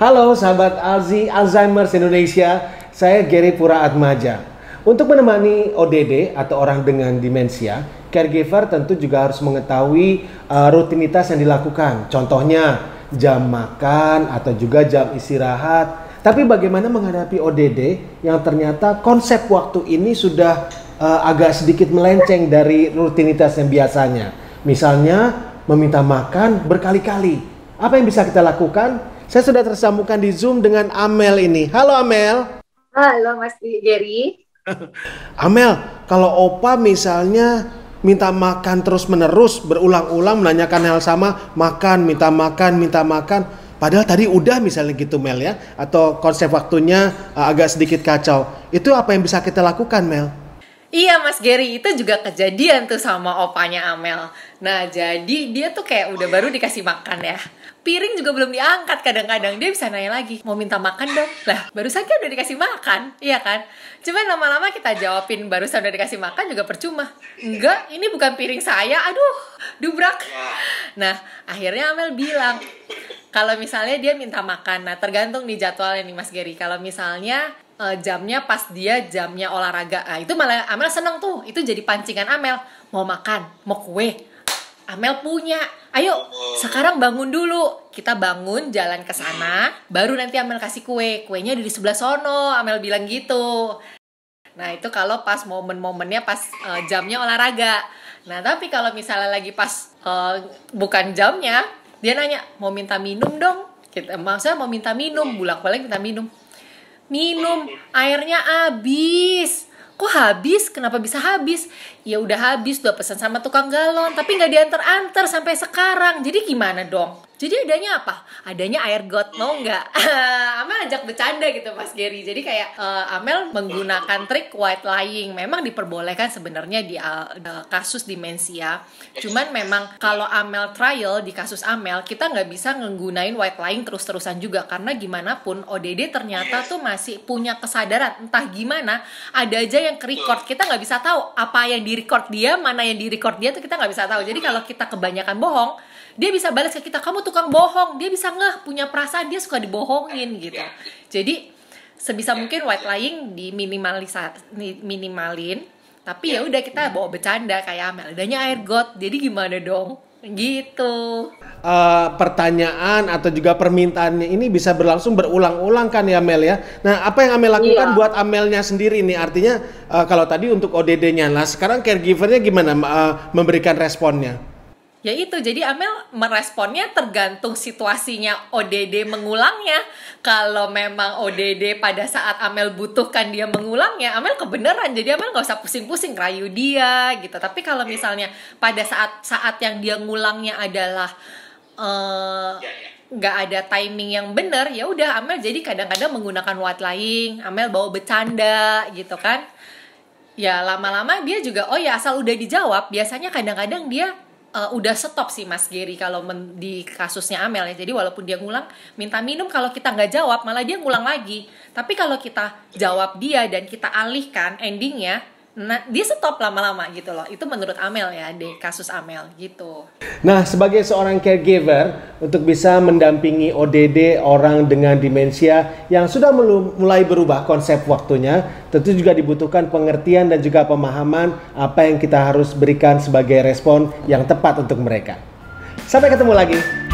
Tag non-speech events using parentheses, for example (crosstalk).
Halo sahabat Alzi Alzheimer's Indonesia, saya Gary Pura Atmaja. Untuk menemani ODD atau orang dengan demensia, caregiver tentu juga harus mengetahui uh, rutinitas yang dilakukan. Contohnya jam makan atau juga jam istirahat. Tapi bagaimana menghadapi ODD yang ternyata konsep waktu ini sudah uh, agak sedikit melenceng dari rutinitas yang biasanya. Misalnya meminta makan berkali-kali. Apa yang bisa kita lakukan? Saya sudah tersambungkan di Zoom dengan Amel ini. Halo Amel. Halo Mas Jerry. (laughs) Amel, kalau Opa misalnya minta makan terus menerus berulang-ulang menanyakan hal sama makan minta makan minta makan padahal tadi udah misalnya gitu Mel ya atau konsep waktunya eh, agak sedikit kacau itu apa yang bisa kita lakukan Mel? Iya Mas Gary itu juga kejadian tuh sama opanya Amel. Nah jadi dia tuh kayak udah oh, baru iya. dikasih makan ya. Piring juga belum diangkat kadang-kadang dia bisa nanya lagi mau minta makan dong. Lah baru saja udah dikasih makan, iya kan? Cuman lama-lama kita jawabin barusan udah dikasih makan juga percuma. Enggak, ini bukan piring saya. Aduh, dubrak. Nah akhirnya Amel bilang kalau misalnya dia minta makan, nah tergantung di jadwalnya nih Mas Gary. Kalau misalnya uh, jamnya pas dia jamnya olahraga. Nah, itu malah Amel seneng tuh. Itu jadi pancingan Amel. Mau makan, mau kue. Amel punya. Ayo, sekarang bangun dulu. Kita bangun, jalan ke sana, baru nanti Amel kasih kue. Kuenya ada di sebelah sono, Amel bilang gitu. Nah, itu kalau pas momen-momennya pas uh, jamnya olahraga. Nah, tapi kalau misalnya lagi pas uh, bukan jamnya, dia nanya, "Mau minta minum dong?" Kita maksudnya mau minta minum, iya. bulak-balik minta minum minum airnya habis kok habis kenapa bisa habis ya udah habis udah pesan sama tukang galon tapi nggak diantar-antar sampai sekarang jadi gimana dong jadi adanya apa adanya air got mau nggak (laughs) Amel ajak bercanda gitu Mas Gary jadi kayak uh, Amel menggunakan trik white lying memang diperbolehkan sebenarnya di uh, kasus demensia cuman memang kalau Amel trial di kasus Amel kita nggak bisa nggunain white lying terus-terusan juga karena gimana pun ODD ternyata tuh masih punya kesadaran entah gimana ada aja yang ke record kita nggak bisa tahu apa yang di record dia mana yang di record dia tuh kita nggak bisa tahu jadi kalau kita kebanyakan bohong dia bisa balas ke kita kamu tuh tukang bohong dia bisa ngeh punya perasaan dia suka dibohongin gitu jadi sebisa mungkin white lying diminimalisasi minimalin tapi ya udah kita bawa bercanda kayak Amel meledanya air got jadi gimana dong gitu uh, pertanyaan atau juga permintaannya ini bisa berlangsung berulang-ulang kan ya Amel ya nah apa yang Amel lakukan iya. buat Amelnya sendiri ini artinya uh, kalau tadi untuk ODD-nya lah sekarang caregivernya gimana uh, memberikan responnya Ya itu, jadi Amel meresponnya tergantung situasinya ODD mengulangnya. Kalau memang ODD pada saat Amel butuhkan dia mengulangnya, Amel kebenaran. Jadi Amel nggak usah pusing-pusing rayu dia gitu. Tapi kalau misalnya pada saat saat yang dia ngulangnya adalah eh, ya, ya. nggak uh, ada timing yang benar, ya udah Amel jadi kadang-kadang menggunakan wat lain, Amel bawa bercanda gitu kan. Ya lama-lama dia juga oh ya asal udah dijawab, biasanya kadang-kadang dia uh, udah stop sih Mas Geri kalau men, di kasusnya Amel ya. Jadi walaupun dia ngulang minta minum kalau kita nggak jawab malah dia ngulang lagi. Tapi kalau kita jawab dia dan kita alihkan endingnya Nah, dia stop lama-lama gitu loh. Itu menurut Amel ya, di kasus Amel gitu. Nah, sebagai seorang caregiver untuk bisa mendampingi ODD orang dengan demensia yang sudah mulai berubah konsep waktunya, tentu juga dibutuhkan pengertian dan juga pemahaman apa yang kita harus berikan sebagai respon yang tepat untuk mereka. Sampai ketemu lagi.